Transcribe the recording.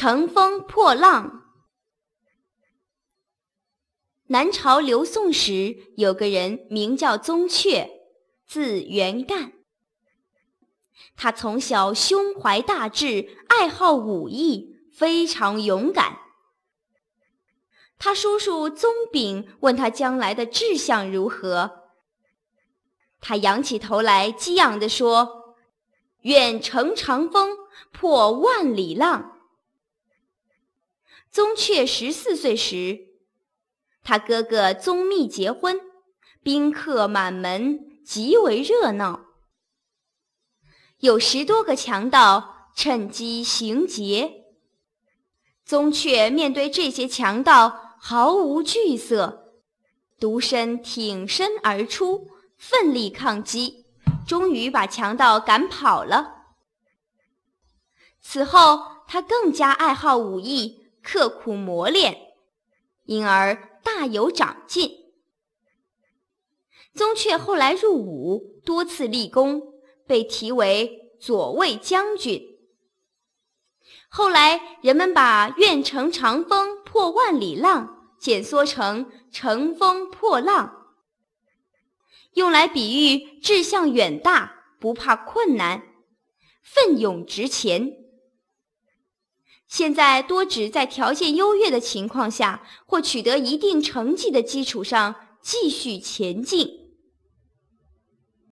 乘风破浪。南朝刘宋时，有个人名叫宗悫，字元干。他从小胸怀大志，爱好武艺，非常勇敢。他叔叔宗炳问他将来的志向如何，他仰起头来，激昂地说：“愿乘长风破万里浪。”宗悫十四岁时，他哥哥宗密结婚，宾客满门，极为热闹。有十多个强盗趁机行劫。宗悫面对这些强盗毫无惧色，独身挺身而出，奋力抗击，终于把强盗赶跑了。此后，他更加爱好武艺。刻苦磨练，因而大有长进。宗悫后来入伍，多次立功，被提为左卫将军。后来人们把“愿乘长风破万里浪”简缩成“乘风破浪”，用来比喻志向远大，不怕困难，奋勇直前。现在多指在条件优越的情况下，或取得一定成绩的基础上继续前进。